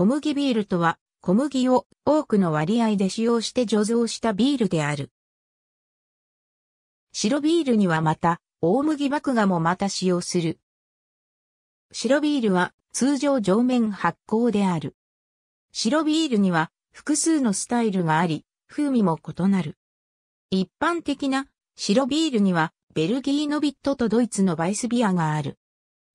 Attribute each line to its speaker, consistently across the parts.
Speaker 1: 小麦ビールとは、小麦を多くの割合で使用して醸造したビールである。白ビールにはまた、大麦麦芽もまた使用する。白ビールは通常上面発酵である。白ビールには複数のスタイルがあり、風味も異なる。一般的な白ビールにはベルギーのビットとドイツのバイスビアがある。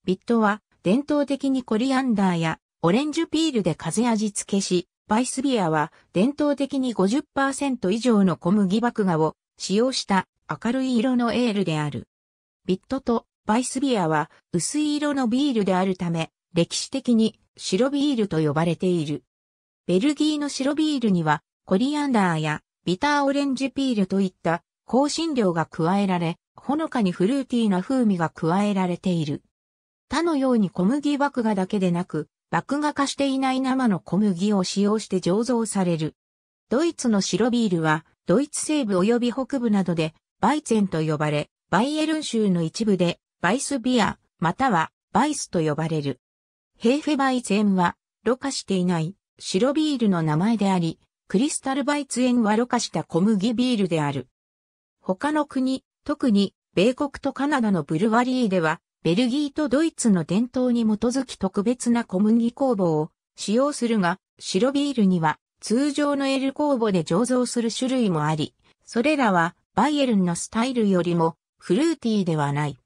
Speaker 1: ビットは伝統的にコリアンダーやオレンジピールで風味付けし、バイスビアは伝統的に50%以上の小麦麦芽を使用した明るい色のエールである。ビットとバイスビアは薄い色のビールであるため、歴史的に白ビールと呼ばれている。ベルギーの白ビールにはコリアンダーやビターオレンジピールといった香辛料が加えられ、ほのかにフルーティーな風味が加えられている。他のように小麦麦芽だけでなく、麦芽化していない生の小麦を使用して醸造される。ドイツの白ビールは、ドイツ西部及び北部などで、バイツェンと呼ばれ、バイエルン州の一部で、バイスビア、または、バイスと呼ばれる。ヘーフェバイツェンは、ろ過していない白ビールの名前であり、クリスタルバイツェンはろ過した小麦ビールである。他の国、特に米国とカナダのブルワリーでは、ベルギーとドイツの伝統に基づき特別な小麦酵母を使用するが、白ビールには通常のエル酵母で醸造する種類もあり、それらはバイエルンのスタイルよりもフルーティーではない。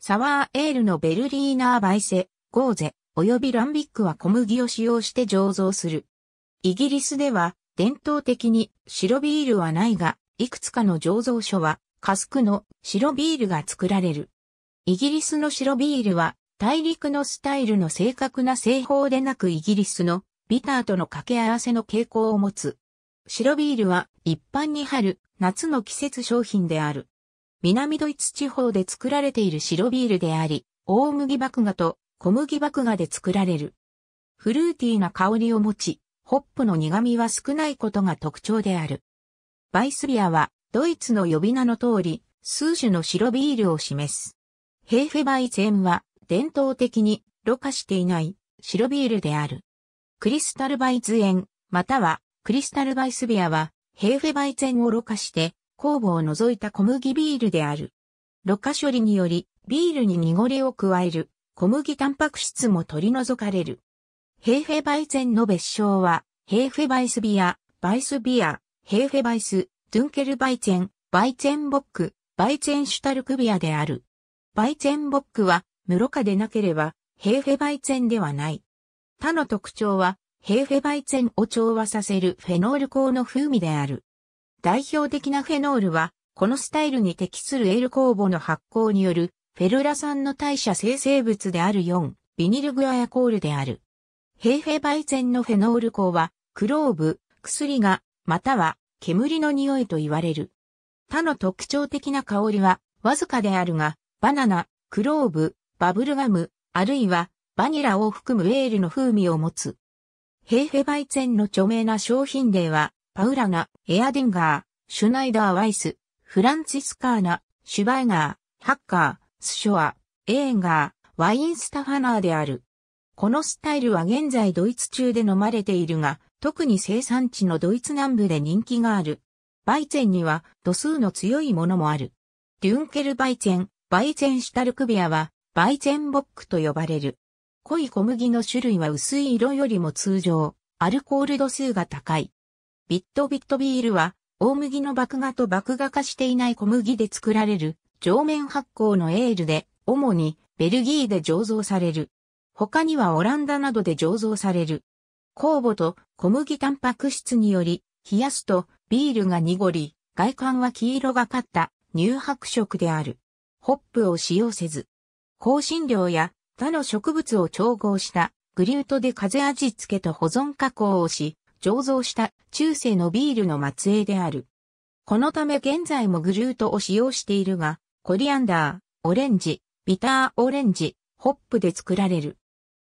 Speaker 1: サワーエールのベルリーナーバイセ、ゴーゼ、及びランビックは小麦を使用して醸造する。イギリスでは伝統的に白ビールはないが、いくつかの醸造所はカスクの白ビールが作られる。イギリスの白ビールは大陸のスタイルの正確な製法でなくイギリスのビターとの掛け合わせの傾向を持つ。白ビールは一般に春、夏の季節商品である。南ドイツ地方で作られている白ビールであり、大麦麦芽と小麦麦芽で作られる。フルーティーな香りを持ち、ホップの苦味は少ないことが特徴である。バイスビアはドイツの呼び名の通り、数種の白ビールを示す。ヘーフェバイゼンは伝統的にろ過していない白ビールである。クリスタルバイズエン、またはクリスタルバイスビアはヘーフェバイゼンをろ過して酵母を除いた小麦ビールである。ろ過処理によりビールに濁りを加える小麦タンパク質も取り除かれる。ヘーフェバイゼンの別称はヘーフェバイスビア、バイスビア、ヘーフェバイス、ドゥンケルバイゼン、バイゼンボック、バイゼンシュタルクビアである。バイツェンボックは、室カでなければ、ヘーフェバイツェンではない。他の特徴は、ヘーフェバイツェンを調和させるフェノール香の風味である。代表的なフェノールは、このスタイルに適するエール酵母の発酵による、フェルラ酸の代謝生成物である4、ビニルグアヤコールである。ヘーフェバイツェンのフェノール香は、クローブ、薬が、または、煙の匂いと言われる。他の特徴的な香りは、わずかであるが、バナナ、クローブ、バブルガム、あるいはバニラを含むエールの風味を持つ。ヘーフェバイツェンの著名な商品例は、パウラナ、エアディンガー、シュナイダー・ワイス、フランツィスカーナ、シュバイガー、ハッカー、スショア、エーンガー、ワインスタファナーである。このスタイルは現在ドイツ中で飲まれているが、特に生産地のドイツ南部で人気がある。バイツェンには度数の強いものもある。デュンケルバイツェン、バイゼンシュタルクビアは、バイゼンボックと呼ばれる。濃い小麦の種類は薄い色よりも通常、アルコール度数が高い。ビットビットビールは、大麦の麦芽と麦芽化していない小麦で作られる、上面発酵のエールで、主にベルギーで醸造される。他にはオランダなどで醸造される。酵母と小麦タンパク質により、冷やすとビールが濁り、外観は黄色がかった乳白色である。ホップを使用せず、香辛料や他の植物を調合したグリュートで風味付けと保存加工をし、醸造した中世のビールの末裔である。このため現在もグリュートを使用しているが、コリアンダー、オレンジ、ビターオレンジ、ホップで作られる。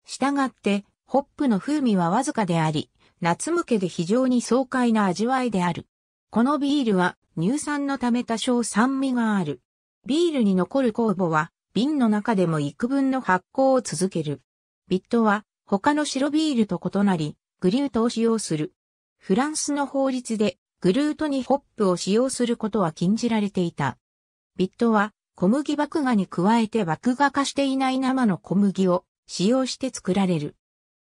Speaker 1: 従って、ホップの風味はわずかであり、夏向けで非常に爽快な味わいである。このビールは乳酸のため多少酸味がある。ビールに残る酵母は、瓶の中でも幾分の発酵を続ける。ビットは、他の白ビールと異なり、グリュートを使用する。フランスの法律で、グルートにホップを使用することは禁じられていた。ビットは、小麦麦芽に加えて麦芽化していない生の小麦を使用して作られる。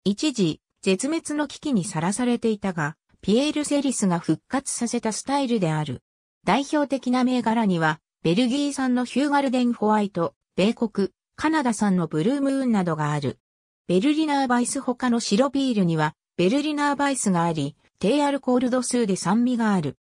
Speaker 1: 一時、絶滅の危機にさらされていたが、ピエール・セリスが復活させたスタイルである。代表的な銘柄には、ベルギー産のヒューガルデンホワイト、米国、カナダ産のブルームーンなどがある。ベルリナーバイス他の白ビールには、ベルリナーバイスがあり、低アルコール度数で酸味がある。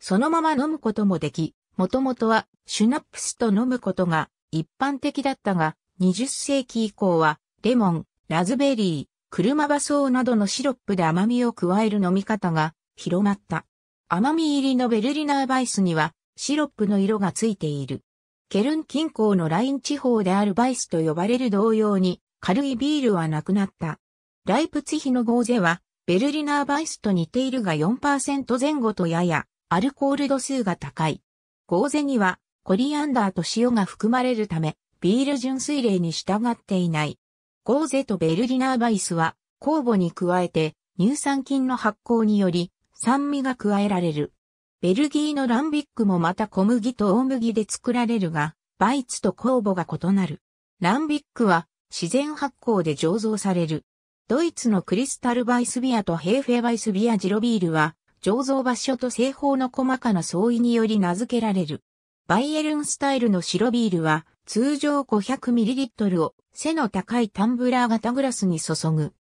Speaker 1: そのまま飲むこともでき、もともとはシュナップスと飲むことが一般的だったが、20世紀以降は、レモン、ラズベリー、車ソ草などのシロップで甘みを加える飲み方が広まった。甘み入りのベルリナーバイスには、シロップの色がついている。ケルン近郊のライン地方であるバイスと呼ばれる同様に、軽いビールはなくなった。ライプツヒのゴーゼは、ベルリナーバイスと似ているが4%前後とやや、アルコール度数が高い。ゴーゼには、コリアンダーと塩が含まれるため、ビール純粋例に従っていない。ゴーゼとベルリナーバイスは、酵母に加えて、乳酸菌の発酵により、酸味が加えられる。ベルギーのランビックもまた小麦と大麦で作られるが、バイツと酵母が異なる。ランビックは自然発酵で醸造される。ドイツのクリスタルバイスビアとヘーフェバイスビアジロビールは、醸造場所と製法の細かな相違により名付けられる。バイエルンスタイルの白ビールは、通常 500ml を背の高いタンブラー型グラスに注ぐ。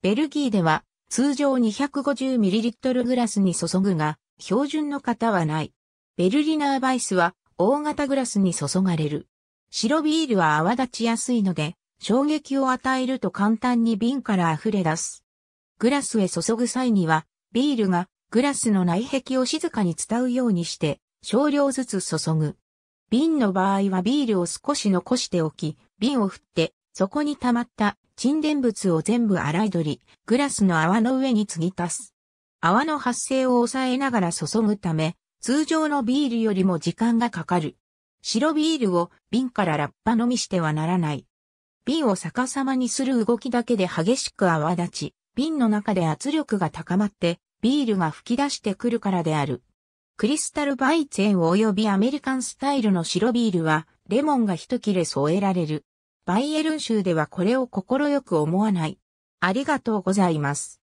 Speaker 1: ベルギーでは、通常 250ml グラスに注ぐが、標準の型はない。ベルリナーバイスは大型グラスに注がれる。白ビールは泡立ちやすいので、衝撃を与えると簡単に瓶から溢れ出す。グラスへ注ぐ際には、ビールがグラスの内壁を静かに伝うようにして、少量ずつ注ぐ。瓶の場合はビールを少し残しておき、瓶を振って、そこに溜まった沈殿物を全部洗い取り、グラスの泡の上に継ぎ足す。泡の発生を抑えながら注ぐため、通常のビールよりも時間がかかる。白ビールを瓶からラッパ飲みしてはならない。瓶を逆さまにする動きだけで激しく泡立ち、瓶の中で圧力が高まって、ビールが吹き出してくるからである。クリスタルバイツェン及びアメリカンスタイルの白ビールは、レモンが一切れ添えられる。バイエルン州ではこれを快く思わない。ありがとうございます。